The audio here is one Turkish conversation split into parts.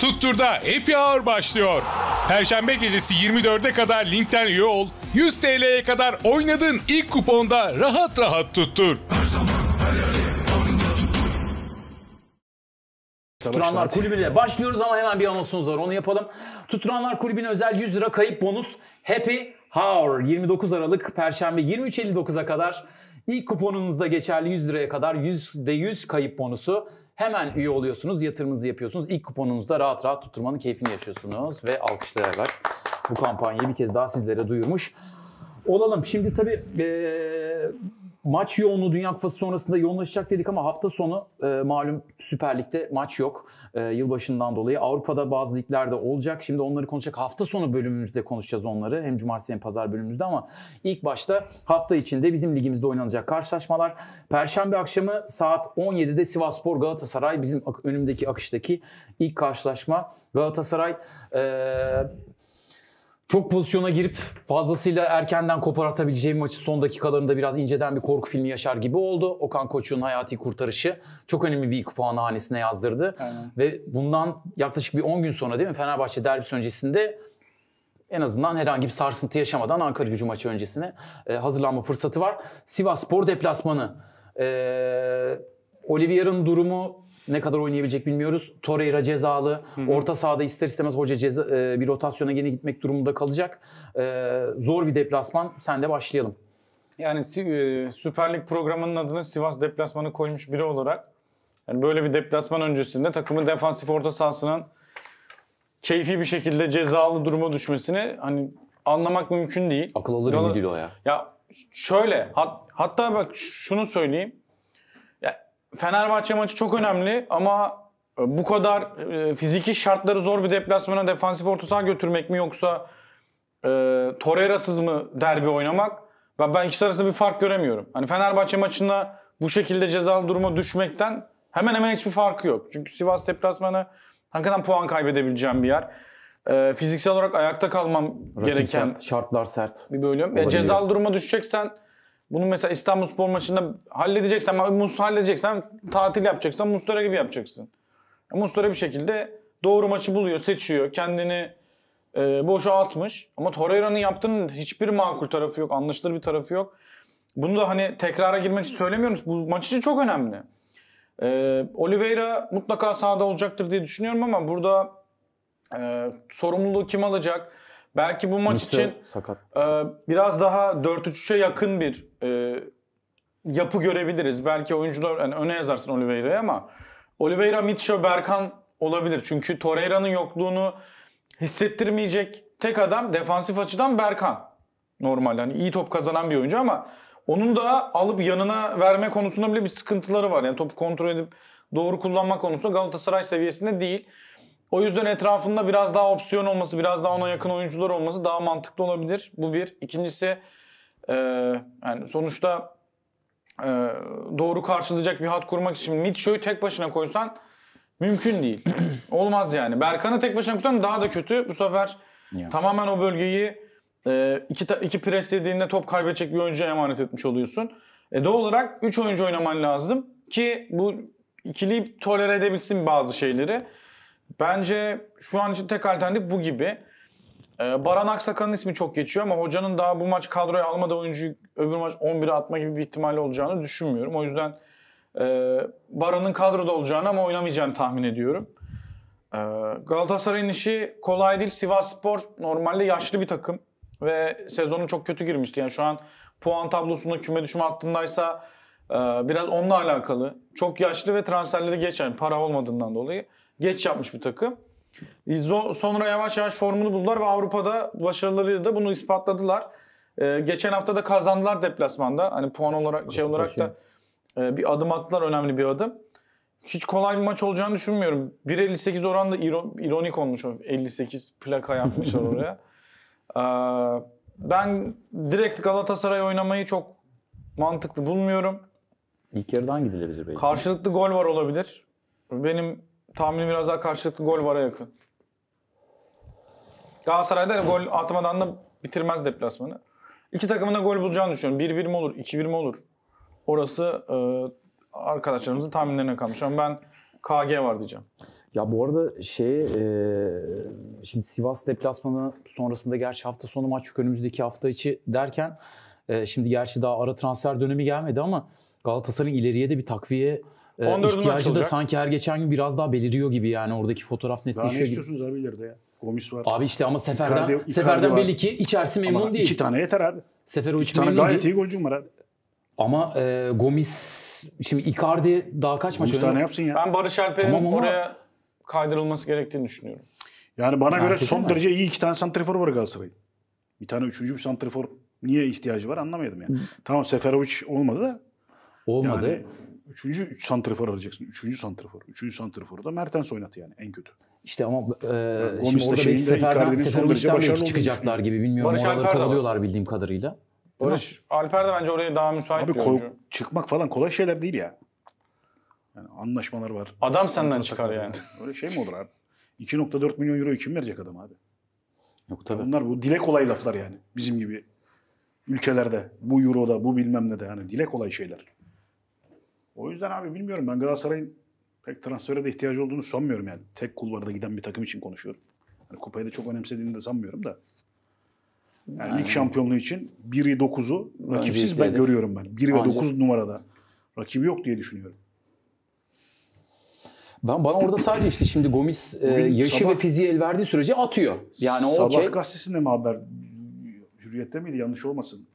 Tuttur'da Happy Hour başlıyor. Perşembe gecesi 24'e kadar linkten üye ol. 100 TL'ye kadar oynadığın ilk kuponda rahat rahat tuttur. Her zaman, Tuturanlar Kulübü'yle başlıyoruz ama hemen bir anonsunuz var onu yapalım. Tuturanlar Kulübü'ne özel 100 lira kayıp bonus Happy Hour 29 Aralık Perşembe 23.59'a kadar ilk kuponunuzda geçerli 100 liraya kadar %100 kayıp bonusu Hemen üye oluyorsunuz, yatırımınızı yapıyorsunuz. İlk kuponunuzda rahat rahat tutturmanın keyfini yaşıyorsunuz ve alkışlayarak bu kampanyayı bir kez daha sizlere duyurmuş olalım. Şimdi tabii ee, maç yoğunluğu Dünya Kupası sonrasında yoğunlaşacak dedik ama hafta sonu e, malum Süper Lig'de maç yok. E, yılbaşından dolayı Avrupa'da bazı liglerde olacak. Şimdi onları konuşacak. Hafta sonu bölümümüzde konuşacağız onları. Hem cumartesi hem pazar bölümümüzde ama ilk başta hafta içinde bizim ligimizde oynanacak karşılaşmalar. Perşembe akşamı saat 17'de Sivas Galatasaray bizim önümdeki akıştaki ilk karşılaşma. Galatasaray e, çok pozisyona girip fazlasıyla erkenden kopartabileceğim maçı son dakikalarında biraz inceden bir korku filmi yaşar gibi oldu. Okan Koç'un hayati kurtarışı çok önemli bir puan hanesine yazdırdı. Aynen. Ve bundan yaklaşık bir 10 gün sonra değil mi Fenerbahçe derbisi öncesinde en azından herhangi bir sarsıntı yaşamadan Ankara gücü maçı öncesine e, hazırlanma fırsatı var. Sivas Spor deplasmanı. E, Olivier'in durumu ne kadar oynayabilecek bilmiyoruz. Torreira cezalı. Hı-hı. Orta sahada ister istemez hoca ceza, e, bir rotasyona yine gitmek durumunda kalacak. E, zor bir deplasman. Sen de başlayalım. Yani e, Süper Lig programının adını Sivas deplasmanı koymuş biri olarak yani böyle bir deplasman öncesinde takımın defansif orta sahasının keyfi bir şekilde cezalı duruma düşmesini hani anlamak mümkün değil. Akıl alır mı değil o ya? Ya şöyle hat, hatta bak şunu söyleyeyim. Fenerbahçe maçı çok önemli ama e, bu kadar e, fiziki şartları zor bir deplasmana defansif orta saha götürmek mi yoksa e, Torreira'sız mı derbi oynamak? Ben, ben ikisi arasında bir fark göremiyorum. Hani Fenerbahçe maçında bu şekilde cezalı duruma düşmekten hemen hemen hiçbir farkı yok. Çünkü Sivas deplasmanı hakikaten puan kaybedebileceğim bir yer. E, fiziksel olarak ayakta kalmam Rakip gereken sert, şartlar sert. Bir bölüm. E, ya cezalı duruma düşeceksen bunu mesela İstanbul Spor maçında halledeceksen, Muslera halledeceksen tatil yapacaksan Muslera gibi yapacaksın. E, Muslera bir şekilde doğru maçı buluyor, seçiyor. Kendini e, boşa atmış. Ama Torreira'nın yaptığının hiçbir makul tarafı yok. Anlaşılır bir tarafı yok. Bunu da hani tekrara girmek için Bu maç için çok önemli. E, Oliveira mutlaka sahada olacaktır diye düşünüyorum ama burada e, sorumluluğu kim alacak? Belki bu maç Musa, için sakat. E, biraz daha 4-3-3'e yakın bir e, yapı görebiliriz. Belki oyuncular yani öne yazarsın Oliveira'yı ama Oliveira, Mitchell, Berkan olabilir. Çünkü Torreira'nın yokluğunu hissettirmeyecek tek adam defansif açıdan Berkan. Normal yani iyi top kazanan bir oyuncu ama onun da alıp yanına verme konusunda bile bir sıkıntıları var. Yani topu kontrol edip doğru kullanma konusunda Galatasaray seviyesinde değil. O yüzden etrafında biraz daha opsiyon olması, biraz daha ona yakın oyuncular olması daha mantıklı olabilir. Bu bir. İkincisi e, yani sonuçta e, doğru karşılayacak bir hat kurmak için Mitcho'yu tek başına koysan mümkün değil. Olmaz yani. Berkan'ı tek başına koysan daha da kötü. Bu sefer ya. tamamen o bölgeyi e, iki, iki pres yediğinde top kaybedecek bir oyuncuya emanet etmiş oluyorsun. E, doğal olarak 3 oyuncu oynaman lazım ki bu ikili tolere edebilsin bazı şeyleri. Bence şu an için tek alternatif bu gibi. Ee, Baran Aksakan'ın ismi çok geçiyor ama hocanın daha bu maç kadroya almadan oyuncu, öbür maç 11'e atma gibi bir ihtimali olacağını düşünmüyorum. O yüzden e, Baran'ın kadroda olacağını ama oynamayacağını tahmin ediyorum. Ee, Galatasaray'ın işi kolay değil. Sivas Spor normalde yaşlı bir takım ve sezonu çok kötü girmişti. Yani şu an puan tablosunda küme düşme hattındaysa e, biraz onunla alakalı. Çok yaşlı ve transferleri geçen para olmadığından dolayı geç yapmış bir takım. E, sonra yavaş yavaş formunu buldular ve Avrupa'da başarılarıyla da bunu ispatladılar. Ee, geçen hafta da kazandılar deplasmanda. Hani puan olarak Burası şey olarak da e, bir adım attılar önemli bir adım. Hiç kolay bir maç olacağını düşünmüyorum. 1.58 oranla ironik olmuş. 58 plaka yapmışlar oraya. Ee, ben direkt Galatasaray oynamayı çok mantıklı bulmuyorum. İlk yarıdan gidilebilir belki. Karşılıklı gol var olabilir. Benim tahminim biraz daha karşılıklı gol vara yakın. Galatasaray'da gol atmadan da bitirmez deplasmanı. İki takımın da gol bulacağını düşünüyorum. 1-1 mi olur, 2-1 mi olur? Orası e, arkadaşlarımızın tahminlerine kalmış. Ama ben KG var diyeceğim. Ya bu arada şey e, şimdi Sivas deplasmanı sonrasında gerçi hafta sonu maç yok önümüzdeki hafta içi derken e, şimdi gerçi daha ara transfer dönemi gelmedi ama Galatasaray'ın ileriye de bir takviye e, ihtiyacı da sanki her geçen gün biraz daha beliriyor gibi yani oradaki fotoğraf netleşiyor gibi. Daha ne istiyorsunuz abi ileride ya? Gomis var. Abi işte ama Sefer'den, İkardi, İkardi Sefer'den var. belli ki içerisi memnun ama değil. İki tane yeter abi. Sefer o iki memnun tane gayet değil. iyi golcüm var abi. Ama e, Gomis, şimdi Icardi daha kaç maç oynadı? tane yapsın ya. Ben Barış Alper'in tamam ama... oraya kaydırılması gerektiğini düşünüyorum. Yani bana Merak göre son mi? derece iyi iki tane santrifor var Galatasaray'ın. Bir tane üçüncü bir santrifor niye ihtiyacı var anlamadım yani. Hı. Tamam Seferovic olmadı da. Olmadı. Yani Üçüncü üç santrifor arayacaksın. Üçüncü santrifor. Üçüncü santriforu da Mertens oynatı yani en kötü. İşte ama e, yani şimdi orada belki Sefer'den, Seferovic'den belki çıkacaklar gibi bilmiyorum. Barış Oraları kovalıyorlar bildiğim kadarıyla. Barış Alper de bence oraya daha müsait Abi, bir oyuncu. Çıkmak falan kolay şeyler değil ya. Yani anlaşmalar var. Adam senden çıkar yani. Öyle şey mi olur abi? 2.4 milyon euro kim verecek adam abi? Yok tabii. Bunlar bu dile kolay laflar yani. Bizim gibi ülkelerde bu euroda bu bilmem ne de yani dile kolay şeyler. O yüzden abi bilmiyorum ben Galatasaray'ın pek transfere de ihtiyacı olduğunu sanmıyorum yani. Tek kulvarda giden bir takım için konuşuyorum. Yani kupayı da çok önemsediğini de sanmıyorum da. Yani, yani lig şampiyonluğu için 1'i 9'u rakipsiz ben görüyorum ben. 1 ve 9 numarada. Rakibi yok diye düşünüyorum. Ben bana orada sadece işte şimdi Gomis e, yaşı sabah, ve fiziği el verdiği sürece atıyor. Yani o sabah okay. Şey- gazetesinde mi haber? Hürriyette miydi? Yanlış olmasın.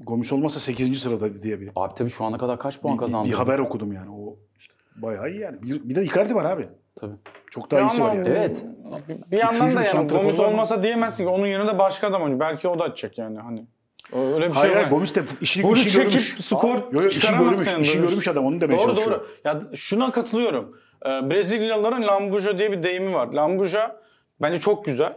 Gomis olmasa 8. sırada diye bir. Abi tabii şu ana kadar kaç puan kazandı? Bir, bir haber okudum yani. O işte bayağı iyi yani. Bir, bir de Icardi var abi. Tabii. Çok daha ya iyisi var yani. Evet. Bir, bir yandan da yani Gomis olmasa diyemezsin ki onun yerine de başka adam oynuyor. Belki o da açacak yani hani. Öyle bir hayır, şey hayır, Gomis de işi, Golü işi çekip görmüş. skor yo, yo, işi görmüş, yani. işi görmüş şey. adam onu demeye doğru, çalışıyor. Doğru doğru. Ya şuna katılıyorum. Ee, Brezilyalıların Lambuja diye bir deyimi var. Lambuja bence çok güzel.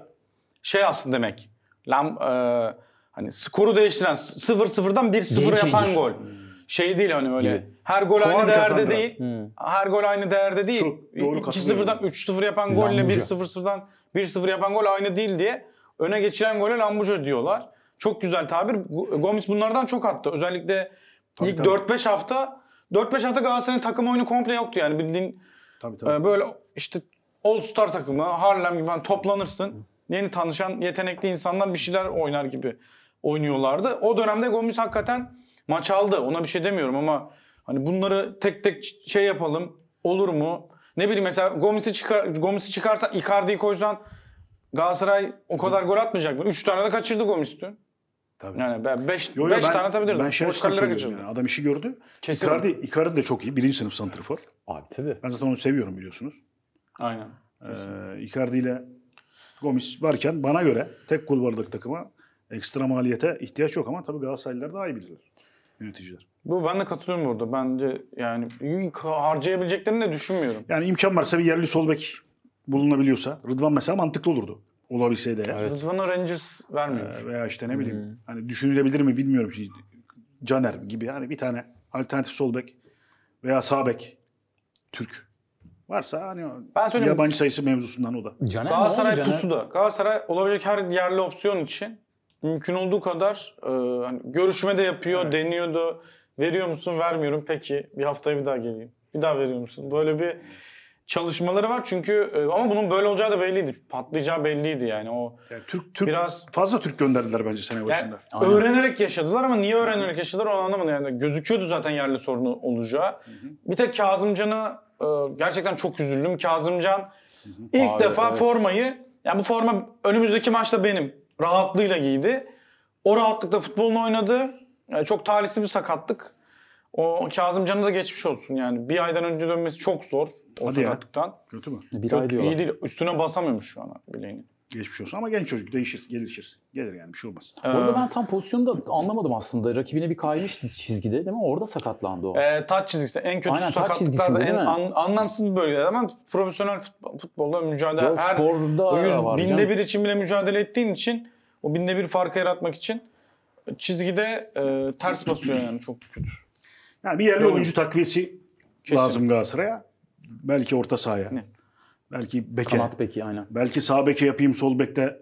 Şey aslında demek. Lam, e, Hani skoru değiştiren 0-0'dan 1-0 yapan gol. Şey değil hani öyle. Gibi. Her gol Puan aynı değerde değil. Hmm. Her gol aynı değerde değil. Çok doğru 2-0'dan 3-0 yapan golle 1-0-0'dan 1-0 yapan gol aynı değil diye öne geçiren gole lambuja diyorlar. Çok güzel tabir. Gomis bunlardan çok attı. Özellikle tabii, ilk tabii. 4-5 hafta 4-5 hafta Galatasaray'ın takım oyunu komple yoktu yani bildiğin tabii, tabii. E, böyle işte All Star takımı, Harlem gibi ben hani toplanırsın. Yeni tanışan yetenekli insanlar bir şeyler oynar gibi oynuyorlardı. O dönemde Gomis hakikaten maç aldı. Ona bir şey demiyorum ama hani bunları tek tek şey yapalım olur mu? Ne bileyim mesela Gomis'i çıkar Gomis'i çıkarsan Icardi'yi koysan Galatasaray o kadar gol atmayacak mı? 3 tane de kaçırdı Gomis dün. Tabii. Yani ben 5 beş tane atabilirdim. Ben şey söylüyorum yani. Adam işi gördü. Kesin. Icardi, Icardi de çok iyi. Birinci sınıf santrifor. Abi tabii. Ben zaten onu seviyorum biliyorsunuz. Aynen. Ee, Icardi ile Gomis varken bana göre tek kulvarlık takıma Ekstra maliyete ihtiyaç yok ama tabii Galatasaraylılar daha iyi bilirler. Yöneticiler. Bu ben de katılıyorum burada. Bence yani harcayabileceklerini de düşünmüyorum. Yani imkan varsa bir yerli sol bek bulunabiliyorsa Rıdvan mesela mantıklı olurdu. Olabilseydi eğer. Evet. Rıdvan'a Rangers vermiyor. Ee, veya işte ne bileyim. Hmm. Hani düşünülebilir mi bilmiyorum. Şimdi Caner gibi hani bir tane alternatif sol bek veya sağ bek Türk varsa hani ben yabancı sayısı mevzusundan o da. Caner Galatasaray pusu da Galatasaray olabilecek her yerli opsiyon için mümkün olduğu kadar e, hani görüşme de yapıyor, evet. deniyor veriyor musun vermiyorum peki bir haftaya bir daha geleyim. Bir daha veriyor musun? Böyle bir çalışmaları var çünkü e, ama bunun böyle olacağı da belliydi. Patlayacağı belliydi yani o. Yani Türk Türk biraz fazla Türk gönderdiler bence sene başında. Yani öğrenerek yaşadılar ama niye öğrenerek yaşadılar onu anlamadım yani. Gözüküyordu zaten yerli sorunu olacağı. Bir tek Kazımcan'a e, gerçekten çok üzüldüm. Kazımcan ilk Abi, defa evet. formayı yani bu forma önümüzdeki maçta benim. Rahatlığıyla giydi. O rahatlıkla futbolunu oynadı. Yani e, çok talihsiz bir sakatlık. O Kazım Can'a da geçmiş olsun yani. Bir aydan önce dönmesi çok zor o Hadi sakatlıktan. Ya. Kötü mü? Bir Çok ay diyorlar. iyi değil. Üstüne basamıyormuş şu an bileğini. Geçmiş olsun ama genç çocuk değişir, gelişir. Gelir yani bir şey olmaz. Ee, Orada ben tam pozisyonu da anlamadım aslında. Rakibine bir kaymış çizgide değil mi? Orada sakatlandı o. E, taç çizgisinde en kötü Aynen, sakatlıklarda en an, anlamsız bir bölge. Ama profesyonel futbol, futbolda mücadele Yok, her sporda o yüz, var binde canım. bir için bile mücadele ettiğin için o binde bir farkı yaratmak için çizgide e, ters basıyor yani çok kötü. Yani bir yerli oyuncu takviyesi Kesin. lazım Galatasaray'a. Belki orta sahaya. Ne? Belki beke. Kanat beki aynen. Belki sağ beke yapayım sol bekte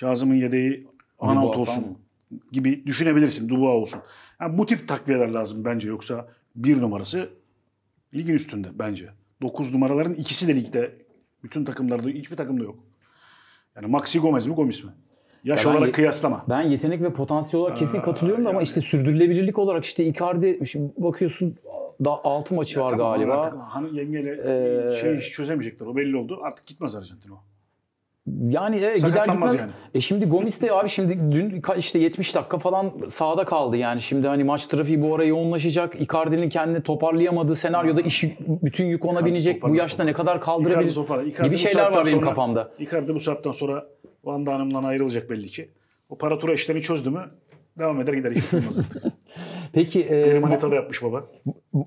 Kazım'ın yedeği Analt olsun mı? gibi düşünebilirsin. Dubois olsun. Yani bu tip takviyeler lazım bence yoksa bir numarası ligin üstünde bence. Dokuz numaraların ikisi de ligde. Bütün takımlarda hiçbir takımda yok. Yani Maxi Gomez mi Gomis mi? Yaş ya olarak ben, kıyaslama. Ben yetenek ve potansiyel olarak kesin katılıyorum ee, ama yani. ama işte sürdürülebilirlik olarak işte Icardi şimdi bakıyorsun daha 6 maçı ya var tamam, galiba. Artık hani yengeyle ee, şey çözemeyecekler. O belli oldu. Artık gitmez Arjantin o. Yani e, gider gitmez. Yani. E şimdi Gomis de abi şimdi dün işte 70 dakika falan sahada kaldı yani. Şimdi hani maç trafiği bu ara yoğunlaşacak. Icardi'nin kendini toparlayamadığı senaryoda işi bütün yük ona Icardi binecek. bu yaşta toparla. ne kadar kaldırabilir Icardi toparla. Icardi gibi şeyler var benim kafamda. Icardi bu saatten sonra Van Hanım'dan ayrılacak belli ki. O para işlerini çözdü mü devam eder gider. Hiç artık. Peki e, Benim manitada yapmış baba.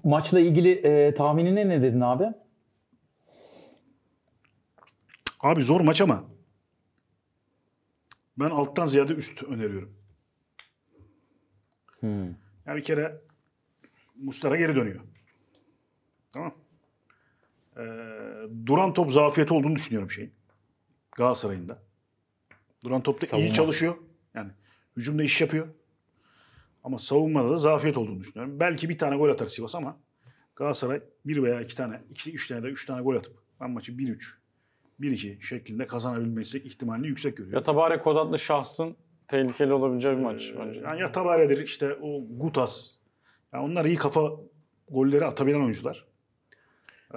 Maçla ilgili e, tahminine ne dedin abi? Abi zor maç ama ben alttan ziyade üst öneriyorum. Hmm. Yani bir kere Mustara geri dönüyor. Tamam. Ee, duran top zafiyeti olduğunu düşünüyorum şeyin. Galatasaray'ın da. Duran topta Savunma. iyi çalışıyor. Yani hücumda iş yapıyor. Ama savunmada da zafiyet olduğunu düşünüyorum. Belki bir tane gol atar Sivas ama Galatasaray bir veya iki tane, iki, üç tane de üç tane gol atıp ben maçı 1-3, 1-2 şeklinde kazanabilmesi ihtimalini yüksek görüyorum. Ya Tabare Kodatlı şahsın tehlikeli olabileceği bir maç ee, bence. Yani ya Tabare'dir işte o Gutas. Yani onlar iyi kafa golleri atabilen oyuncular.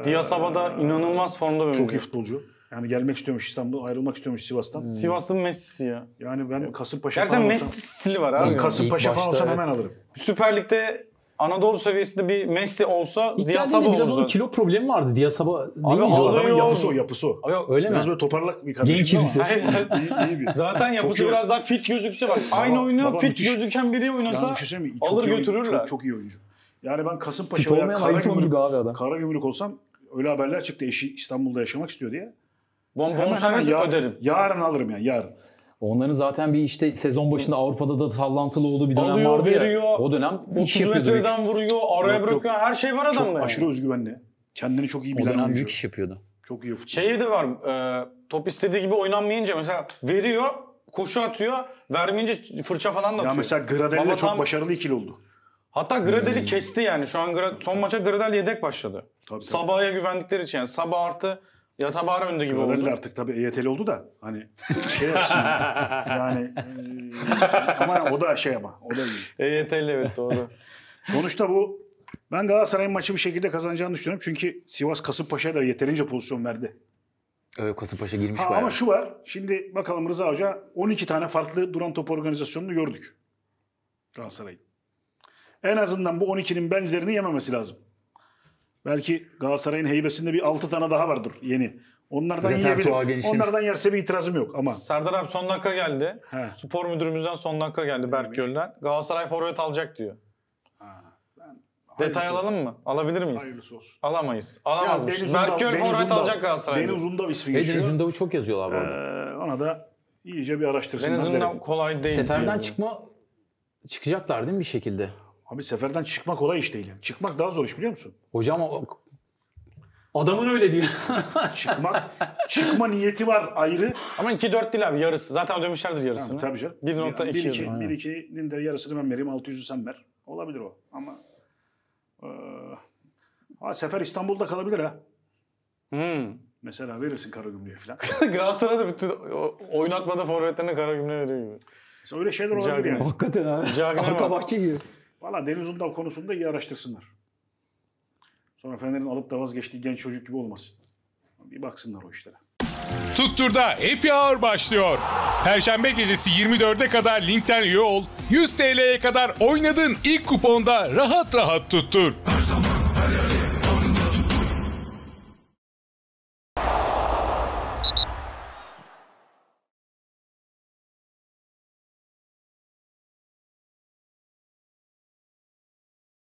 Diasaba'da ee, inanılmaz formda bir Çok iyi futbolcu. Yani gelmek istiyormuş İstanbul, ayrılmak istiyormuş Sivas'tan. Hmm. Sivas'ın Messi'si ya. Yani ben Kasımpaşa Gerçekten falan Messi stili var abi. ben Kasımpaşa İlk falan başta olsam hemen alırım. Süper Lig'de Anadolu seviyesinde bir Messi olsa İlk geldiğinde Diasaba biraz onun kilo problemi vardı. Diasaba değil Abi miydi o? yapısı o, yapısı o. Yok öyle mi? Biraz böyle toparlak bir Genç kardeşim ama. birisi. İyi, iyi bir. Zaten yapısı biraz daha fit gözükse bak. Aynı oyunu baba fit müthiş. gözüken biri oynasa bir şey mi? alır götürürler. Çok, çok iyi oyuncu. Yani ben Kasımpaşa Fit veya olmayan olsam öyle haberler çıktı eşi İstanbul'da yaşamak istiyor diye. Bon, bonservis yar, öderim. Yarın alırım yani yarın. Onların zaten bir işte sezon başında Avrupa'da da sallantılı olduğu bir dönem Alıyor, vardı ya. o dönem 30 metreden vuruyor, araya yok, bırakıyor. Yok. Her şey var adamda. Çok yani. aşırı özgüvenli. Kendini çok iyi bilen O dönem büyük iş yapıyordu. Çok iyi futbol. Şey de var. E, top istediği gibi oynanmayınca mesela veriyor, koşu atıyor, vermeyince fırça falan da atıyor. Ya mesela Gradel'le çok başarılı ikili oldu. Hatta Gradel'i hmm. kesti yani. Şu an Grad, son maça Gradel yedek başladı. Tabii, tabii. Sabah'a güvendikleri için yani. Sabah artı Yatabağır önde gibi Kıra oldu. artık tabii EYT'li oldu da hani şey yapsın yani e, ama o da şey ama o da iyi. EYT'li evet doğru. Sonuçta bu ben Galatasaray'ın maçı bir şekilde kazanacağını düşünüyorum. Çünkü Sivas Kasımpaşa'ya da yeterince pozisyon verdi. Evet Kasımpaşa girmiş ha, bayağı. Ama şu var. Şimdi bakalım Rıza Hoca 12 tane farklı duran top organizasyonunu gördük. Galatasaray'ın. En azından bu 12'nin benzerini yememesi lazım. Belki Galatasaray'ın heybesinde bir 6 tane daha vardır yeni. Onlardan yiyebilir. Onlardan yerse bir itirazım yok ama. Serdar abi son dakika geldi. He. Spor müdürümüzden son dakika geldi Berk Göl'den. Galatasaray forvet alacak diyor. Detay alalım mı? Alabilir miyiz? Hayırlısı olsun. Alamayız. Alamazmış. Deniz Berk Göl forvet alacak Galatasaray. Deniz Undal ismi Ve geçiyor. Deniz Ündav'ı çok yazıyorlar bu arada. Ee, ona da iyice bir araştırsınlar Deniz derim. kolay değil. Seferden diyor. çıkma çıkacaklar değil mi bir şekilde? Abi seferden çıkmak kolay iş değil. Yani. Çıkmak daha zor iş biliyor musun? Hocam o- adamın öyle diyor. Çıkmak, çıkma niyeti var ayrı. Ama 2-4 değil abi yarısı. Zaten ödemişlerdir yarısını. Tabii canım. 1.2 1.2 yıl. 1-2'nin de yarısını ben vereyim, 600'ü sen ver. Olabilir o ama... eee, ha, sefer İstanbul'da kalabilir ha. Hmm. Mesela verirsin Karagümrük'e falan. Galatasaray'da bütün o- oynatmada forvetlerine kara gümle veriyor gibi. Mesela öyle şeyler olabilir Güzel yani. Hakikaten abi. Cagına bak. Arka bahçe gibi. Valla Deniz Undal konusunda iyi araştırsınlar. Sonra Fener'in alıp da vazgeçtiği genç çocuk gibi olmasın. Bir baksınlar o işlere. Tuttur'da Happy Hour başlıyor. Perşembe gecesi 24'e kadar linkten üye ol. 100 TL'ye kadar oynadığın ilk kuponda rahat rahat tuttur. Her zaman.